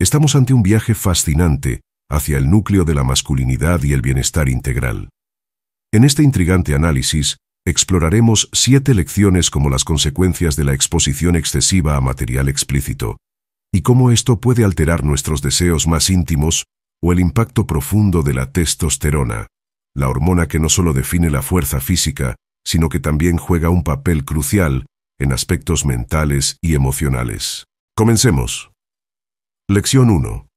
Estamos ante un viaje fascinante hacia el núcleo de la masculinidad y el bienestar integral. En este intrigante análisis, exploraremos siete lecciones como las consecuencias de la exposición excesiva a material explícito, y cómo esto puede alterar nuestros deseos más íntimos o el impacto profundo de la testosterona, la hormona que no solo define la fuerza física, sino que también juega un papel crucial en aspectos mentales y emocionales. Comencemos. Lección 1.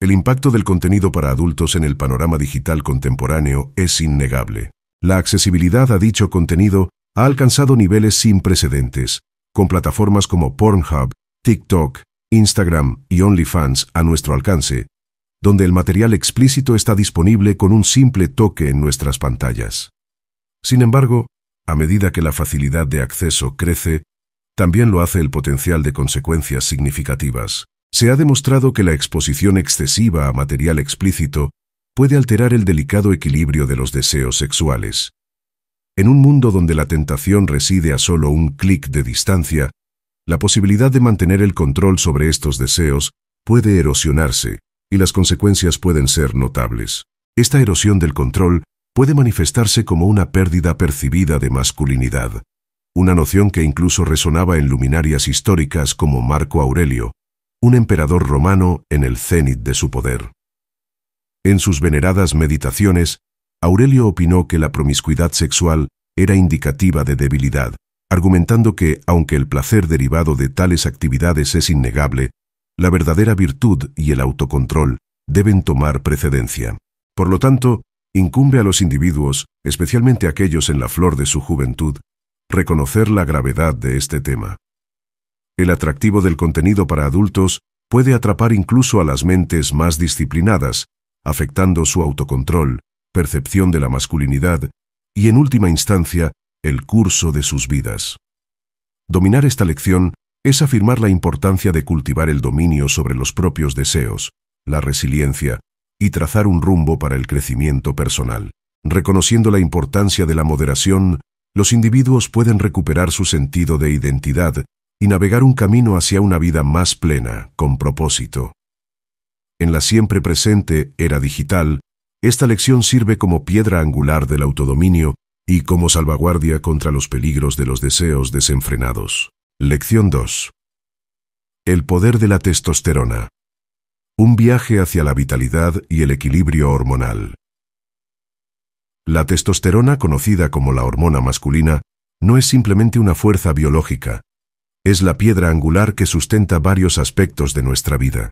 El impacto del contenido para adultos en el panorama digital contemporáneo es innegable. La accesibilidad a dicho contenido ha alcanzado niveles sin precedentes, con plataformas como Pornhub, TikTok, Instagram y OnlyFans a nuestro alcance, donde el material explícito está disponible con un simple toque en nuestras pantallas. Sin embargo, a medida que la facilidad de acceso crece, también lo hace el potencial de consecuencias significativas. Se ha demostrado que la exposición excesiva a material explícito puede alterar el delicado equilibrio de los deseos sexuales. En un mundo donde la tentación reside a solo un clic de distancia, la posibilidad de mantener el control sobre estos deseos puede erosionarse y las consecuencias pueden ser notables. Esta erosión del control puede manifestarse como una pérdida percibida de masculinidad, una noción que incluso resonaba en luminarias históricas como Marco Aurelio, un emperador romano en el cenit de su poder. En sus veneradas meditaciones, Aurelio opinó que la promiscuidad sexual era indicativa de debilidad, argumentando que, aunque el placer derivado de tales actividades es innegable, la verdadera virtud y el autocontrol deben tomar precedencia. Por lo tanto, incumbe a los individuos, especialmente aquellos en la flor de su juventud, reconocer la gravedad de este tema el atractivo del contenido para adultos puede atrapar incluso a las mentes más disciplinadas, afectando su autocontrol, percepción de la masculinidad y, en última instancia, el curso de sus vidas. Dominar esta lección es afirmar la importancia de cultivar el dominio sobre los propios deseos, la resiliencia y trazar un rumbo para el crecimiento personal. Reconociendo la importancia de la moderación, los individuos pueden recuperar su sentido de identidad y navegar un camino hacia una vida más plena, con propósito. En la siempre presente era digital, esta lección sirve como piedra angular del autodominio y como salvaguardia contra los peligros de los deseos desenfrenados. Lección 2. El poder de la testosterona. Un viaje hacia la vitalidad y el equilibrio hormonal. La testosterona, conocida como la hormona masculina, no es simplemente una fuerza biológica, es la piedra angular que sustenta varios aspectos de nuestra vida.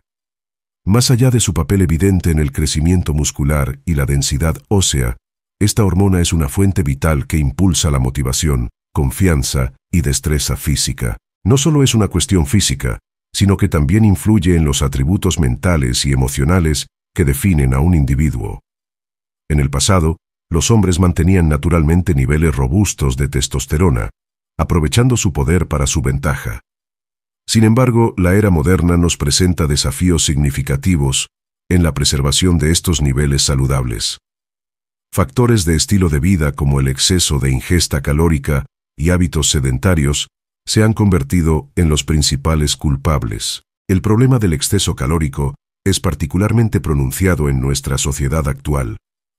Más allá de su papel evidente en el crecimiento muscular y la densidad ósea, esta hormona es una fuente vital que impulsa la motivación, confianza y destreza física. No solo es una cuestión física, sino que también influye en los atributos mentales y emocionales que definen a un individuo. En el pasado, los hombres mantenían naturalmente niveles robustos de testosterona, aprovechando su poder para su ventaja. Sin embargo, la era moderna nos presenta desafíos significativos en la preservación de estos niveles saludables. Factores de estilo de vida como el exceso de ingesta calórica y hábitos sedentarios se han convertido en los principales culpables. El problema del exceso calórico es particularmente pronunciado en nuestra sociedad actual,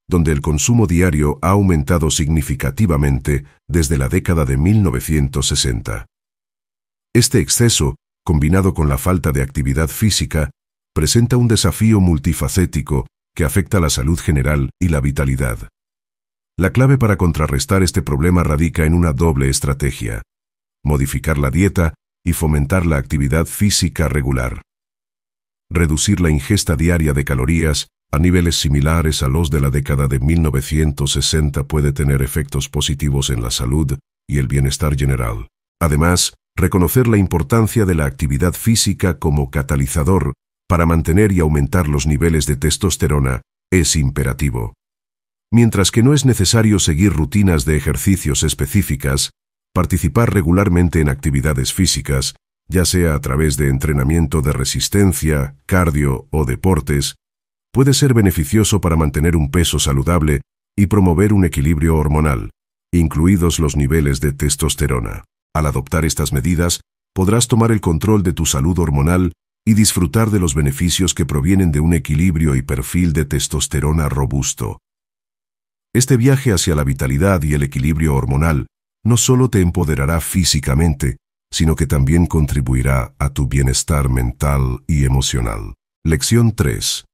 donde el consumo diario ha aumentado significativamente desde la década de 1960. Este exceso, combinado con la falta de actividad física, presenta un desafío multifacético que afecta la salud general y la vitalidad. La clave para contrarrestar este problema radica en una doble estrategia. Modificar la dieta y fomentar la actividad física regular. Reducir la ingesta diaria de calorías a niveles similares a los de la década de 1960 puede tener efectos positivos en la salud y el bienestar general. Además, reconocer la importancia de la actividad física como catalizador para mantener y aumentar los niveles de testosterona es imperativo. Mientras que no es necesario seguir rutinas de ejercicios específicas, participar regularmente en actividades físicas, ya sea a través de entrenamiento de resistencia, cardio o deportes, puede ser beneficioso para mantener un peso saludable y promover un equilibrio hormonal, incluidos los niveles de testosterona. Al adoptar estas medidas, podrás tomar el control de tu salud hormonal y disfrutar de los beneficios que provienen de un equilibrio y perfil de testosterona robusto. Este viaje hacia la vitalidad y el equilibrio hormonal no solo te empoderará físicamente, sino que también contribuirá a tu bienestar mental y emocional. Lección 3.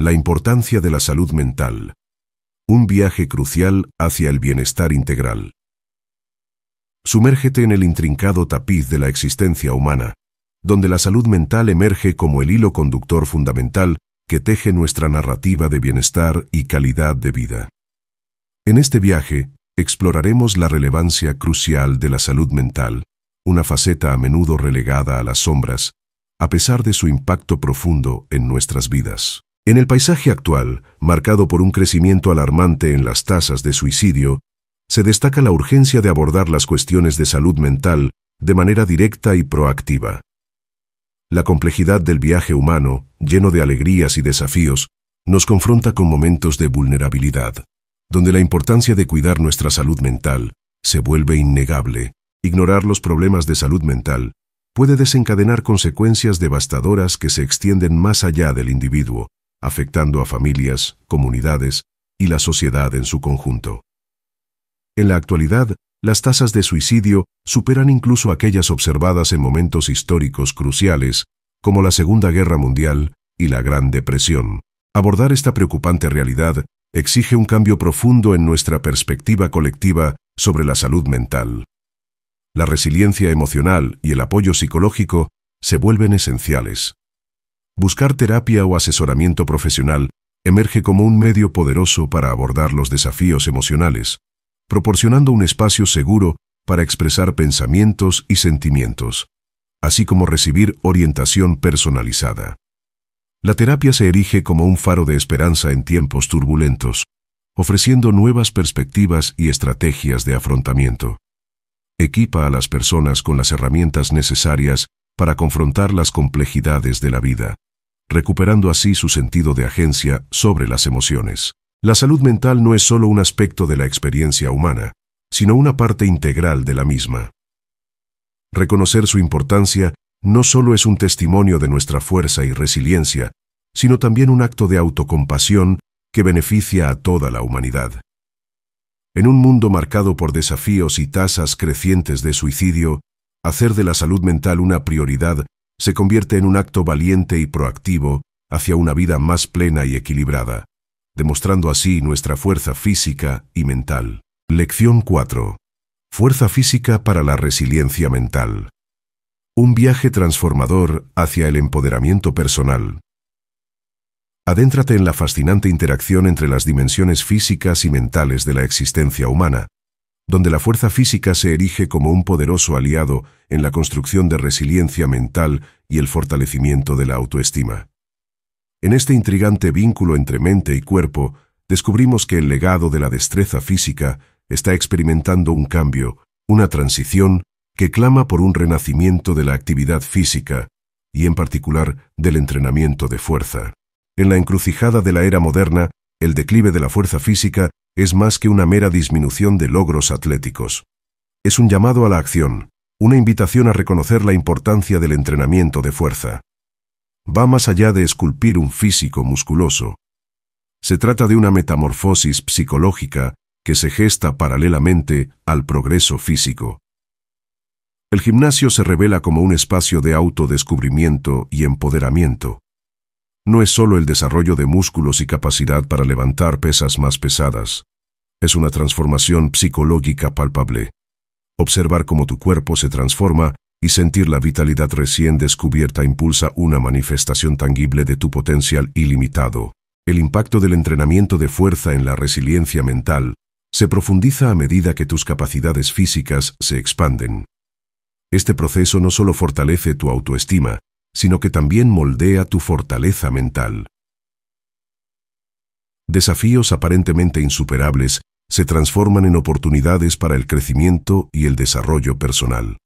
La importancia de la salud mental. Un viaje crucial hacia el bienestar integral. Sumérgete en el intrincado tapiz de la existencia humana, donde la salud mental emerge como el hilo conductor fundamental que teje nuestra narrativa de bienestar y calidad de vida. En este viaje, exploraremos la relevancia crucial de la salud mental, una faceta a menudo relegada a las sombras, a pesar de su impacto profundo en nuestras vidas. En el paisaje actual, marcado por un crecimiento alarmante en las tasas de suicidio, se destaca la urgencia de abordar las cuestiones de salud mental de manera directa y proactiva. La complejidad del viaje humano, lleno de alegrías y desafíos, nos confronta con momentos de vulnerabilidad, donde la importancia de cuidar nuestra salud mental se vuelve innegable. Ignorar los problemas de salud mental puede desencadenar consecuencias devastadoras que se extienden más allá del individuo, afectando a familias, comunidades y la sociedad en su conjunto. En la actualidad, las tasas de suicidio superan incluso aquellas observadas en momentos históricos cruciales, como la Segunda Guerra Mundial y la Gran Depresión. Abordar esta preocupante realidad exige un cambio profundo en nuestra perspectiva colectiva sobre la salud mental. La resiliencia emocional y el apoyo psicológico se vuelven esenciales buscar terapia o asesoramiento profesional emerge como un medio poderoso para abordar los desafíos emocionales, proporcionando un espacio seguro para expresar pensamientos y sentimientos, así como recibir orientación personalizada. La terapia se erige como un faro de esperanza en tiempos turbulentos, ofreciendo nuevas perspectivas y estrategias de afrontamiento. Equipa a las personas con las herramientas necesarias para confrontar las complejidades de la vida, recuperando así su sentido de agencia sobre las emociones. La salud mental no es solo un aspecto de la experiencia humana, sino una parte integral de la misma. Reconocer su importancia no solo es un testimonio de nuestra fuerza y resiliencia, sino también un acto de autocompasión que beneficia a toda la humanidad. En un mundo marcado por desafíos y tasas crecientes de suicidio, hacer de la salud mental una prioridad se convierte en un acto valiente y proactivo hacia una vida más plena y equilibrada, demostrando así nuestra fuerza física y mental. Lección 4. Fuerza física para la resiliencia mental. Un viaje transformador hacia el empoderamiento personal. Adéntrate en la fascinante interacción entre las dimensiones físicas y mentales de la existencia humana, donde la fuerza física se erige como un poderoso aliado en la construcción de resiliencia mental y el fortalecimiento de la autoestima. En este intrigante vínculo entre mente y cuerpo, descubrimos que el legado de la destreza física está experimentando un cambio, una transición que clama por un renacimiento de la actividad física y en particular del entrenamiento de fuerza. En la encrucijada de la era moderna, el declive de la fuerza física es más que una mera disminución de logros atléticos. Es un llamado a la acción, una invitación a reconocer la importancia del entrenamiento de fuerza. Va más allá de esculpir un físico musculoso. Se trata de una metamorfosis psicológica que se gesta paralelamente al progreso físico. El gimnasio se revela como un espacio de autodescubrimiento y empoderamiento. No es solo el desarrollo de músculos y capacidad para levantar pesas más pesadas, es una transformación psicológica palpable. Observar cómo tu cuerpo se transforma y sentir la vitalidad recién descubierta impulsa una manifestación tangible de tu potencial ilimitado. El impacto del entrenamiento de fuerza en la resiliencia mental se profundiza a medida que tus capacidades físicas se expanden. Este proceso no solo fortalece tu autoestima, sino que también moldea tu fortaleza mental. Desafíos aparentemente insuperables se transforman en oportunidades para el crecimiento y el desarrollo personal.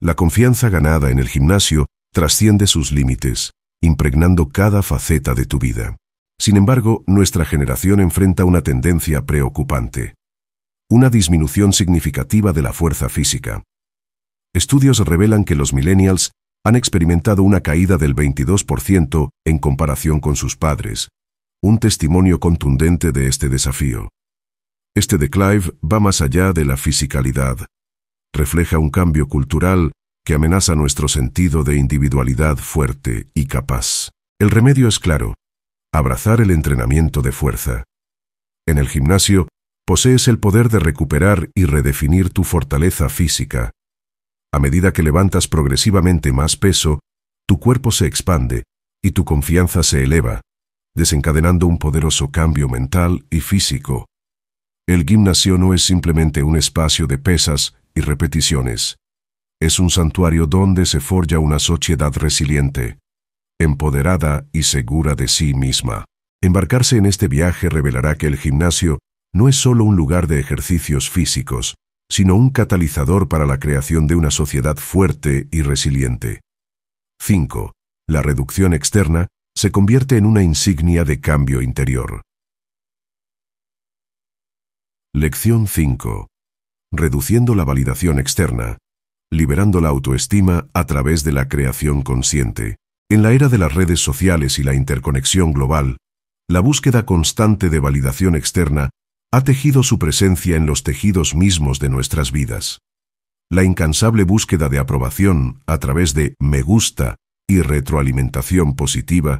La confianza ganada en el gimnasio trasciende sus límites, impregnando cada faceta de tu vida. Sin embargo, nuestra generación enfrenta una tendencia preocupante. Una disminución significativa de la fuerza física. Estudios revelan que los millennials han experimentado una caída del 22% en comparación con sus padres, un testimonio contundente de este desafío. Este declive va más allá de la fisicalidad. Refleja un cambio cultural que amenaza nuestro sentido de individualidad fuerte y capaz. El remedio es claro. Abrazar el entrenamiento de fuerza. En el gimnasio, posees el poder de recuperar y redefinir tu fortaleza física. A medida que levantas progresivamente más peso, tu cuerpo se expande y tu confianza se eleva, desencadenando un poderoso cambio mental y físico. El gimnasio no es simplemente un espacio de pesas y repeticiones. Es un santuario donde se forja una sociedad resiliente, empoderada y segura de sí misma. Embarcarse en este viaje revelará que el gimnasio no es solo un lugar de ejercicios físicos, sino un catalizador para la creación de una sociedad fuerte y resiliente. 5. La reducción externa se convierte en una insignia de cambio interior. Lección 5. Reduciendo la validación externa, liberando la autoestima a través de la creación consciente. En la era de las redes sociales y la interconexión global, la búsqueda constante de validación externa ha tejido su presencia en los tejidos mismos de nuestras vidas. La incansable búsqueda de aprobación a través de me gusta y retroalimentación positiva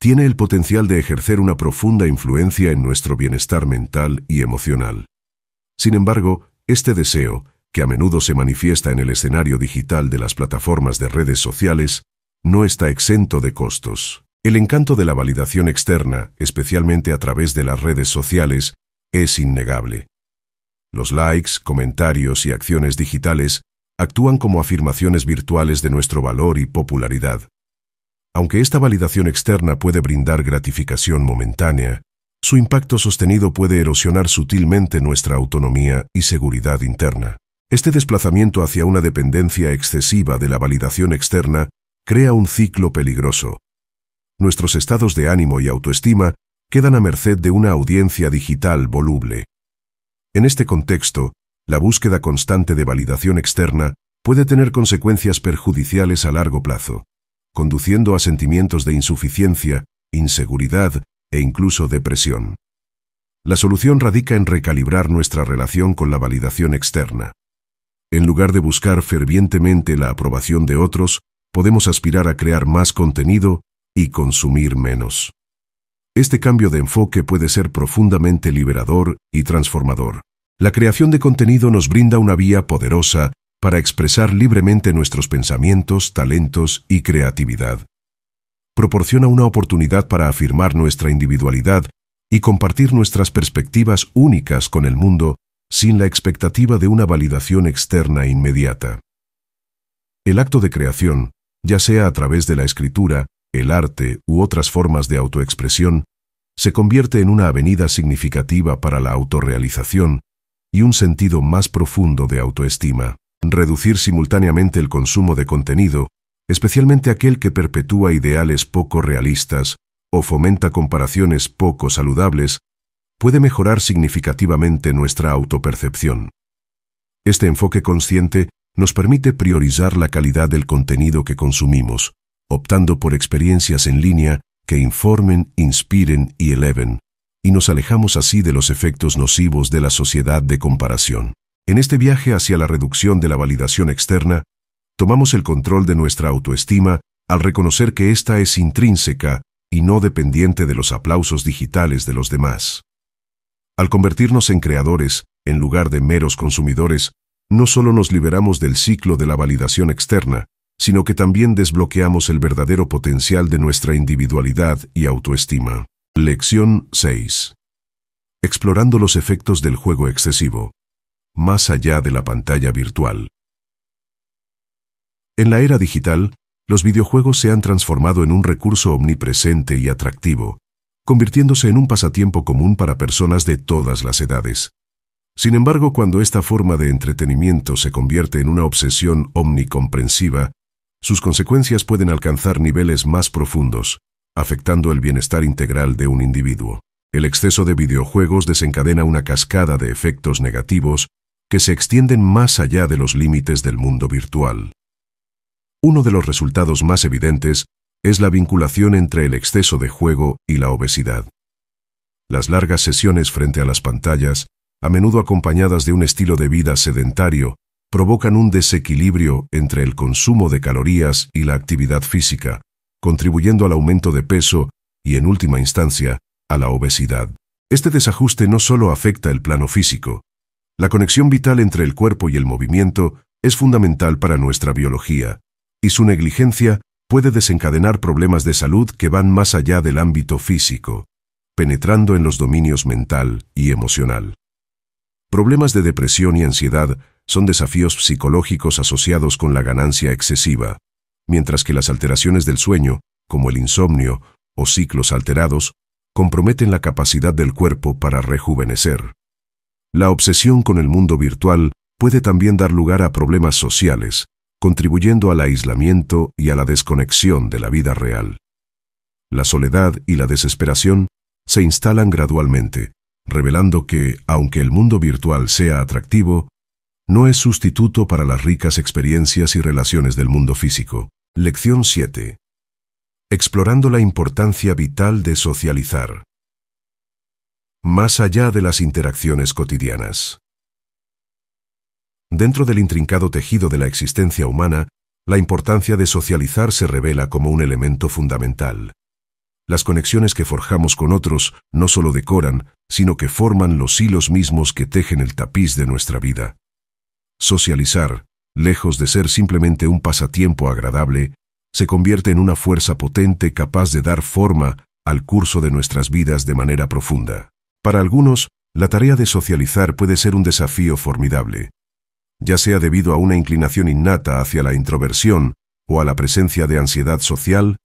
tiene el potencial de ejercer una profunda influencia en nuestro bienestar mental y emocional. Sin embargo, este deseo, que a menudo se manifiesta en el escenario digital de las plataformas de redes sociales, no está exento de costos. El encanto de la validación externa, especialmente a través de las redes sociales, es innegable. Los likes, comentarios y acciones digitales actúan como afirmaciones virtuales de nuestro valor y popularidad, aunque esta validación externa puede brindar gratificación momentánea, su impacto sostenido puede erosionar sutilmente nuestra autonomía y seguridad interna. Este desplazamiento hacia una dependencia excesiva de la validación externa crea un ciclo peligroso. Nuestros estados de ánimo y autoestima quedan a merced de una audiencia digital voluble. En este contexto, la búsqueda constante de validación externa puede tener consecuencias perjudiciales a largo plazo conduciendo a sentimientos de insuficiencia, inseguridad e incluso depresión. La solución radica en recalibrar nuestra relación con la validación externa. En lugar de buscar fervientemente la aprobación de otros, podemos aspirar a crear más contenido y consumir menos. Este cambio de enfoque puede ser profundamente liberador y transformador. La creación de contenido nos brinda una vía poderosa para expresar libremente nuestros pensamientos, talentos y creatividad. Proporciona una oportunidad para afirmar nuestra individualidad y compartir nuestras perspectivas únicas con el mundo sin la expectativa de una validación externa inmediata. El acto de creación, ya sea a través de la escritura, el arte u otras formas de autoexpresión, se convierte en una avenida significativa para la autorrealización y un sentido más profundo de autoestima reducir simultáneamente el consumo de contenido, especialmente aquel que perpetúa ideales poco realistas o fomenta comparaciones poco saludables, puede mejorar significativamente nuestra autopercepción. Este enfoque consciente nos permite priorizar la calidad del contenido que consumimos, optando por experiencias en línea que informen, inspiren y eleven, y nos alejamos así de los efectos nocivos de la sociedad de comparación. En este viaje hacia la reducción de la validación externa, tomamos el control de nuestra autoestima al reconocer que ésta es intrínseca y no dependiente de los aplausos digitales de los demás. Al convertirnos en creadores, en lugar de meros consumidores, no solo nos liberamos del ciclo de la validación externa, sino que también desbloqueamos el verdadero potencial de nuestra individualidad y autoestima. Lección 6. Explorando los efectos del juego excesivo más allá de la pantalla virtual. En la era digital, los videojuegos se han transformado en un recurso omnipresente y atractivo, convirtiéndose en un pasatiempo común para personas de todas las edades. Sin embargo, cuando esta forma de entretenimiento se convierte en una obsesión omnicomprensiva, sus consecuencias pueden alcanzar niveles más profundos, afectando el bienestar integral de un individuo. El exceso de videojuegos desencadena una cascada de efectos negativos que se extienden más allá de los límites del mundo virtual. Uno de los resultados más evidentes es la vinculación entre el exceso de juego y la obesidad. Las largas sesiones frente a las pantallas, a menudo acompañadas de un estilo de vida sedentario, provocan un desequilibrio entre el consumo de calorías y la actividad física, contribuyendo al aumento de peso y, en última instancia, a la obesidad. Este desajuste no solo afecta el plano físico, la conexión vital entre el cuerpo y el movimiento es fundamental para nuestra biología, y su negligencia puede desencadenar problemas de salud que van más allá del ámbito físico, penetrando en los dominios mental y emocional. Problemas de depresión y ansiedad son desafíos psicológicos asociados con la ganancia excesiva, mientras que las alteraciones del sueño, como el insomnio o ciclos alterados, comprometen la capacidad del cuerpo para rejuvenecer. La obsesión con el mundo virtual puede también dar lugar a problemas sociales, contribuyendo al aislamiento y a la desconexión de la vida real. La soledad y la desesperación se instalan gradualmente, revelando que, aunque el mundo virtual sea atractivo, no es sustituto para las ricas experiencias y relaciones del mundo físico. Lección 7. Explorando la importancia vital de socializar más allá de las interacciones cotidianas. Dentro del intrincado tejido de la existencia humana, la importancia de socializar se revela como un elemento fundamental. Las conexiones que forjamos con otros no solo decoran, sino que forman los hilos mismos que tejen el tapiz de nuestra vida. Socializar, lejos de ser simplemente un pasatiempo agradable, se convierte en una fuerza potente capaz de dar forma al curso de nuestras vidas de manera profunda. Para algunos, la tarea de socializar puede ser un desafío formidable, ya sea debido a una inclinación innata hacia la introversión o a la presencia de ansiedad social,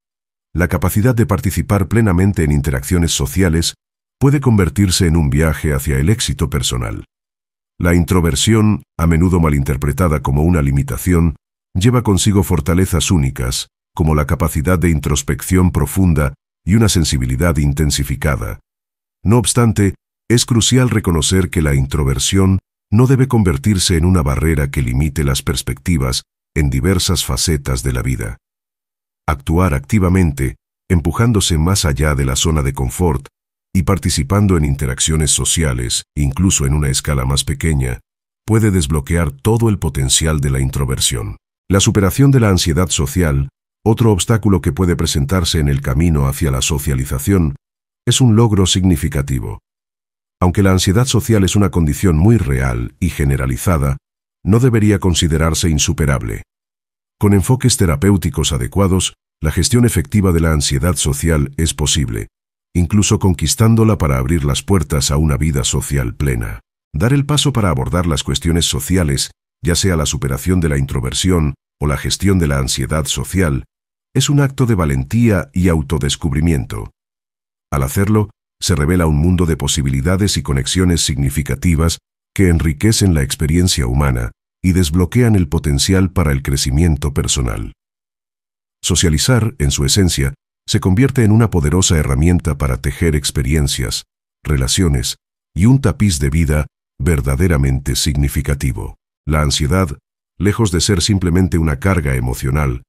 la capacidad de participar plenamente en interacciones sociales puede convertirse en un viaje hacia el éxito personal. La introversión, a menudo malinterpretada como una limitación, lleva consigo fortalezas únicas, como la capacidad de introspección profunda y una sensibilidad intensificada, no obstante, es crucial reconocer que la introversión no debe convertirse en una barrera que limite las perspectivas en diversas facetas de la vida. Actuar activamente, empujándose más allá de la zona de confort y participando en interacciones sociales, incluso en una escala más pequeña, puede desbloquear todo el potencial de la introversión. La superación de la ansiedad social, otro obstáculo que puede presentarse en el camino hacia la socialización, es un logro significativo. Aunque la ansiedad social es una condición muy real y generalizada, no debería considerarse insuperable. Con enfoques terapéuticos adecuados, la gestión efectiva de la ansiedad social es posible, incluso conquistándola para abrir las puertas a una vida social plena. Dar el paso para abordar las cuestiones sociales, ya sea la superación de la introversión o la gestión de la ansiedad social, es un acto de valentía y autodescubrimiento. Al hacerlo, se revela un mundo de posibilidades y conexiones significativas que enriquecen la experiencia humana y desbloquean el potencial para el crecimiento personal. Socializar, en su esencia, se convierte en una poderosa herramienta para tejer experiencias, relaciones y un tapiz de vida verdaderamente significativo. La ansiedad, lejos de ser simplemente una carga emocional,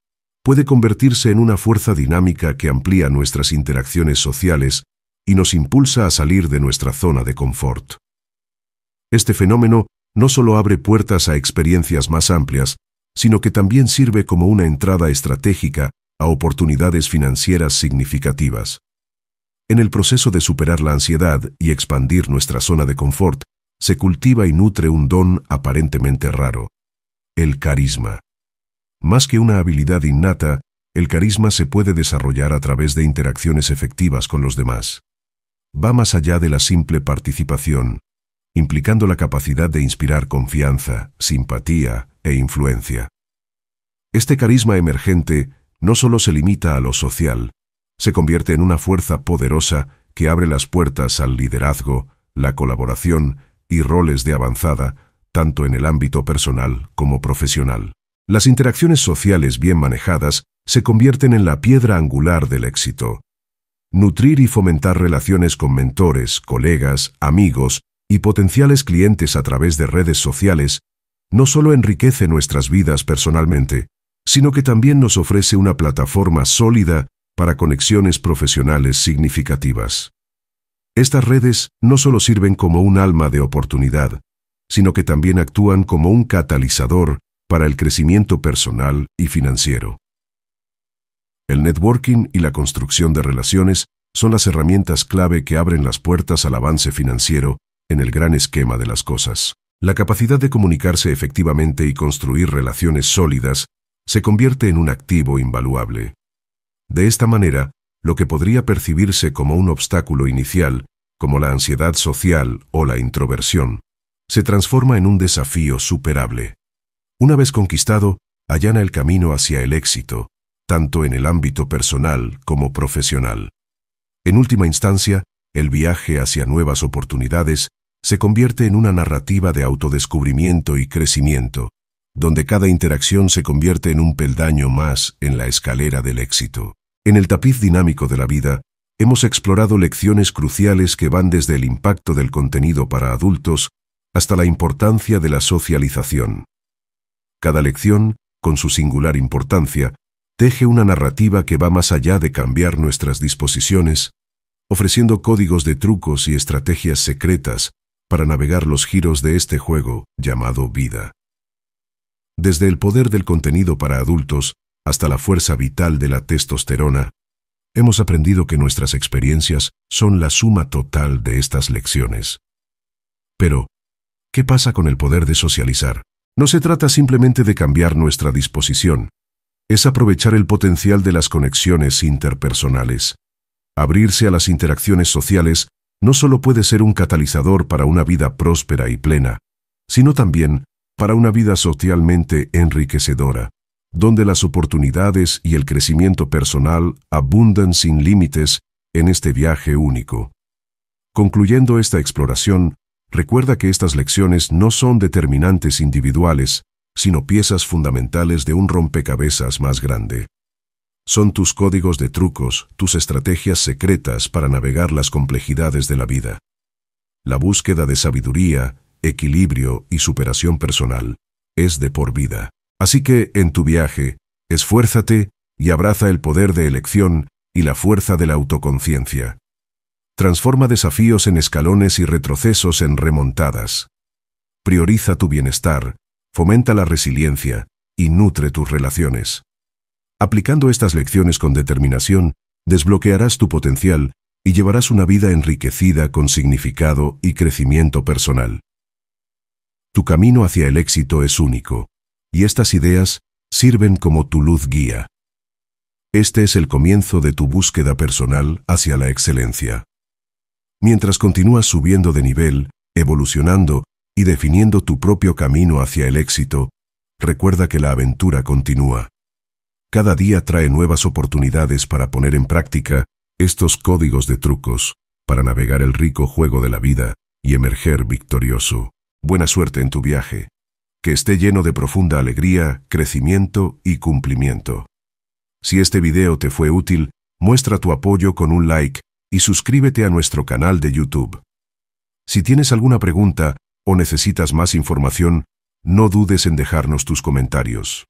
puede convertirse en una fuerza dinámica que amplía nuestras interacciones sociales y nos impulsa a salir de nuestra zona de confort. Este fenómeno no solo abre puertas a experiencias más amplias, sino que también sirve como una entrada estratégica a oportunidades financieras significativas. En el proceso de superar la ansiedad y expandir nuestra zona de confort, se cultiva y nutre un don aparentemente raro, el carisma. Más que una habilidad innata, el carisma se puede desarrollar a través de interacciones efectivas con los demás. Va más allá de la simple participación, implicando la capacidad de inspirar confianza, simpatía e influencia. Este carisma emergente no solo se limita a lo social, se convierte en una fuerza poderosa que abre las puertas al liderazgo, la colaboración y roles de avanzada, tanto en el ámbito personal como profesional. Las interacciones sociales bien manejadas se convierten en la piedra angular del éxito. Nutrir y fomentar relaciones con mentores, colegas, amigos y potenciales clientes a través de redes sociales no solo enriquece nuestras vidas personalmente, sino que también nos ofrece una plataforma sólida para conexiones profesionales significativas. Estas redes no solo sirven como un alma de oportunidad, sino que también actúan como un catalizador para el crecimiento personal y financiero. El networking y la construcción de relaciones son las herramientas clave que abren las puertas al avance financiero en el gran esquema de las cosas. La capacidad de comunicarse efectivamente y construir relaciones sólidas se convierte en un activo invaluable. De esta manera, lo que podría percibirse como un obstáculo inicial, como la ansiedad social o la introversión, se transforma en un desafío superable. Una vez conquistado, allana el camino hacia el éxito, tanto en el ámbito personal como profesional. En última instancia, el viaje hacia nuevas oportunidades se convierte en una narrativa de autodescubrimiento y crecimiento, donde cada interacción se convierte en un peldaño más en la escalera del éxito. En el tapiz dinámico de la vida, hemos explorado lecciones cruciales que van desde el impacto del contenido para adultos hasta la importancia de la socialización. Cada lección, con su singular importancia, teje una narrativa que va más allá de cambiar nuestras disposiciones, ofreciendo códigos de trucos y estrategias secretas para navegar los giros de este juego llamado vida. Desde el poder del contenido para adultos hasta la fuerza vital de la testosterona, hemos aprendido que nuestras experiencias son la suma total de estas lecciones. Pero, ¿qué pasa con el poder de socializar? No se trata simplemente de cambiar nuestra disposición, es aprovechar el potencial de las conexiones interpersonales. Abrirse a las interacciones sociales no solo puede ser un catalizador para una vida próspera y plena, sino también para una vida socialmente enriquecedora, donde las oportunidades y el crecimiento personal abundan sin límites en este viaje único. Concluyendo esta exploración, Recuerda que estas lecciones no son determinantes individuales, sino piezas fundamentales de un rompecabezas más grande. Son tus códigos de trucos, tus estrategias secretas para navegar las complejidades de la vida. La búsqueda de sabiduría, equilibrio y superación personal es de por vida. Así que, en tu viaje, esfuérzate y abraza el poder de elección y la fuerza de la autoconciencia. Transforma desafíos en escalones y retrocesos en remontadas. Prioriza tu bienestar, fomenta la resiliencia y nutre tus relaciones. Aplicando estas lecciones con determinación, desbloquearás tu potencial y llevarás una vida enriquecida con significado y crecimiento personal. Tu camino hacia el éxito es único, y estas ideas sirven como tu luz guía. Este es el comienzo de tu búsqueda personal hacia la excelencia mientras continúas subiendo de nivel, evolucionando y definiendo tu propio camino hacia el éxito, recuerda que la aventura continúa. Cada día trae nuevas oportunidades para poner en práctica estos códigos de trucos, para navegar el rico juego de la vida y emerger victorioso. Buena suerte en tu viaje. Que esté lleno de profunda alegría, crecimiento y cumplimiento. Si este video te fue útil, muestra tu apoyo con un like y suscríbete a nuestro canal de YouTube. Si tienes alguna pregunta o necesitas más información, no dudes en dejarnos tus comentarios.